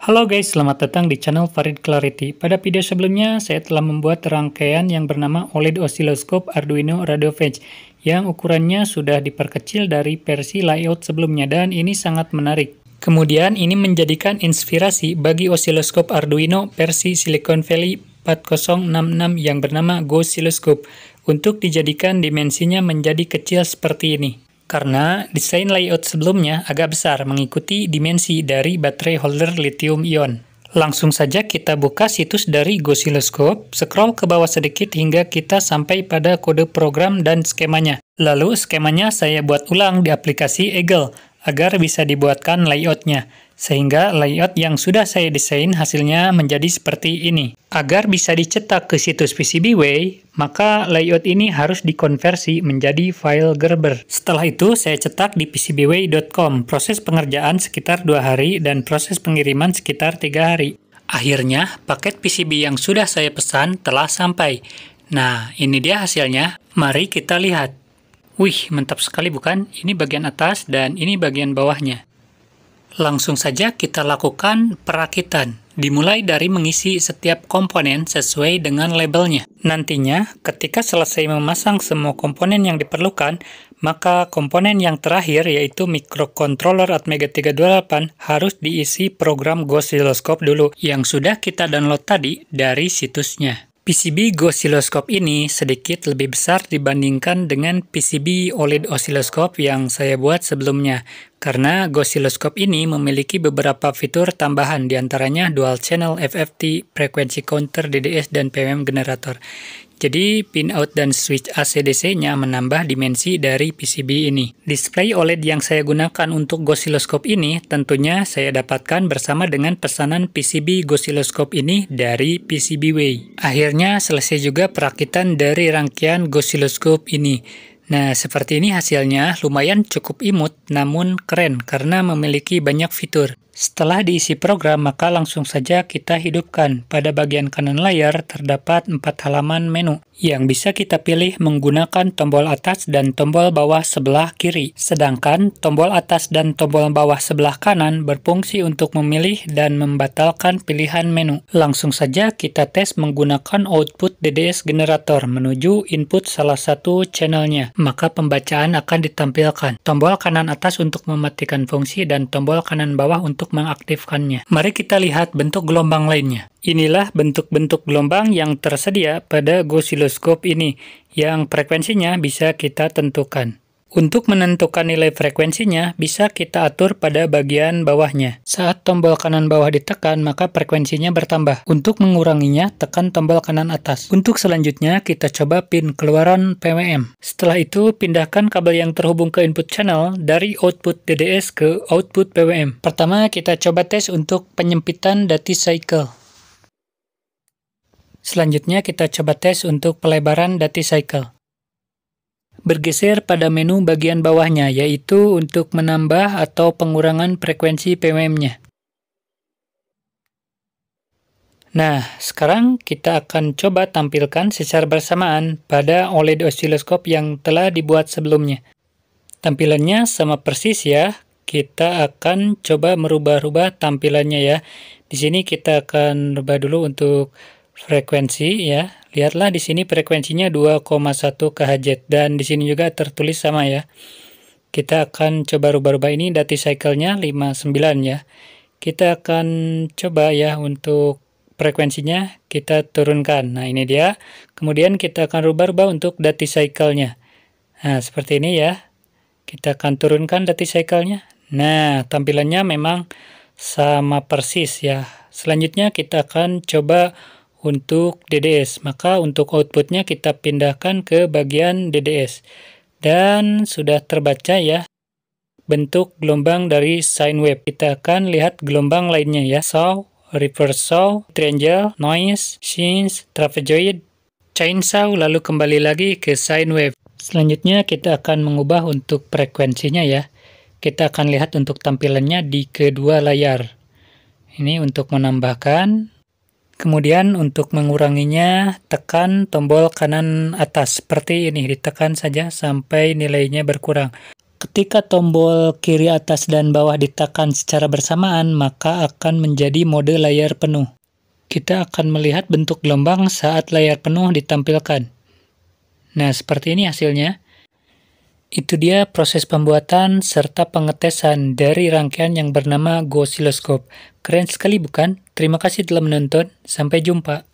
Halo guys, selamat datang di channel Farid Clarity. Pada video sebelumnya, saya telah membuat rangkaian yang bernama OLED Oscilloscope Arduino Radio Fetch yang ukurannya sudah diperkecil dari versi layout sebelumnya dan ini sangat menarik. Kemudian ini menjadikan inspirasi bagi oscilloscope Arduino versi Silicon Valley 4066 yang bernama Go Oscilloscope untuk dijadikan dimensinya menjadi kecil seperti ini karena desain layout sebelumnya agak besar mengikuti dimensi dari baterai holder lithium ion. Langsung saja kita buka situs dari Gosiloscope, scroll ke bawah sedikit hingga kita sampai pada kode program dan skemanya. Lalu skemanya saya buat ulang di aplikasi Eagle agar bisa dibuatkan layoutnya. Sehingga layout yang sudah saya desain hasilnya menjadi seperti ini. Agar bisa dicetak ke situs PCBWay, maka layout ini harus dikonversi menjadi file Gerber. Setelah itu, saya cetak di pcbway.com. Proses pengerjaan sekitar dua hari dan proses pengiriman sekitar tiga hari. Akhirnya, paket PCB yang sudah saya pesan telah sampai. Nah, ini dia hasilnya. Mari kita lihat. Wih, mantap sekali bukan? Ini bagian atas dan ini bagian bawahnya. Langsung saja kita lakukan perakitan, dimulai dari mengisi setiap komponen sesuai dengan labelnya. Nantinya, ketika selesai memasang semua komponen yang diperlukan, maka komponen yang terakhir yaitu microcontroller Atmega 328 harus diisi program Ghost oscilloscope dulu yang sudah kita download tadi dari situsnya. PCB gosiloskop ini sedikit lebih besar dibandingkan dengan PCB OLED osiloskop yang saya buat sebelumnya karena gosiloskop ini memiliki beberapa fitur tambahan diantaranya dual channel FFT, frequency counter DDS, dan PWM generator jadi, pin out dan switch ACDC-nya menambah dimensi dari PCB ini. Display OLED yang saya gunakan untuk gosiloskop ini tentunya saya dapatkan bersama dengan pesanan PCB gosiloskop ini dari PCBWay. Akhirnya selesai juga perakitan dari rangkaian gosiloskop ini. Nah, seperti ini hasilnya lumayan cukup imut namun keren karena memiliki banyak fitur. Setelah diisi program, maka langsung saja kita hidupkan. Pada bagian kanan layar terdapat empat halaman menu yang bisa kita pilih menggunakan tombol atas dan tombol bawah sebelah kiri. Sedangkan tombol atas dan tombol bawah sebelah kanan berfungsi untuk memilih dan membatalkan pilihan menu. Langsung saja kita tes menggunakan output DDS generator menuju input salah satu channelnya maka pembacaan akan ditampilkan. Tombol kanan atas untuk mematikan fungsi dan tombol kanan bawah untuk mengaktifkannya. Mari kita lihat bentuk gelombang lainnya. Inilah bentuk-bentuk gelombang yang tersedia pada gosiloskop ini, yang frekuensinya bisa kita tentukan. Untuk menentukan nilai frekuensinya, bisa kita atur pada bagian bawahnya. Saat tombol kanan bawah ditekan, maka frekuensinya bertambah. Untuk menguranginya, tekan tombol kanan atas. Untuk selanjutnya, kita coba pin keluaran PWM. Setelah itu, pindahkan kabel yang terhubung ke input channel dari output DDS ke output PWM. Pertama, kita coba tes untuk penyempitan dati cycle. Selanjutnya kita coba tes untuk pelebaran dati cycle. Bergeser pada menu bagian bawahnya, yaitu untuk menambah atau pengurangan frekuensi PWM-nya. Nah, sekarang kita akan coba tampilkan secara bersamaan pada OLED osiloskop yang telah dibuat sebelumnya. Tampilannya sama persis ya, kita akan coba merubah-rubah tampilannya ya. Di sini kita akan rubah dulu untuk frekuensi ya, Lihatlah di sini frekuensinya 2,1 kHz dan di sini juga tertulis sama ya. Kita akan coba rubah-rubah ini dati cycle-nya 59 ya. Kita akan coba ya untuk frekuensinya kita turunkan. Nah, ini dia. Kemudian kita akan rubah-rubah untuk dati cycle-nya. Nah, seperti ini ya. Kita akan turunkan dati cycle-nya. Nah, tampilannya memang sama persis ya. Selanjutnya kita akan coba untuk DDS. Maka untuk outputnya kita pindahkan ke bagian DDS. Dan sudah terbaca ya bentuk gelombang dari sine wave. Kita akan lihat gelombang lainnya ya. Saw, reverse saw, triangle, noise, scenes, trapezoid, saw lalu kembali lagi ke sine wave. Selanjutnya kita akan mengubah untuk frekuensinya ya. Kita akan lihat untuk tampilannya di kedua layar. Ini untuk menambahkan Kemudian untuk menguranginya, tekan tombol kanan atas seperti ini, ditekan saja sampai nilainya berkurang. Ketika tombol kiri atas dan bawah ditekan secara bersamaan, maka akan menjadi mode layar penuh. Kita akan melihat bentuk gelombang saat layar penuh ditampilkan. Nah, seperti ini hasilnya. Itu dia proses pembuatan serta pengetesan dari rangkaian yang bernama go Gosiloskop. Keren sekali bukan? Terima kasih telah menonton. Sampai jumpa.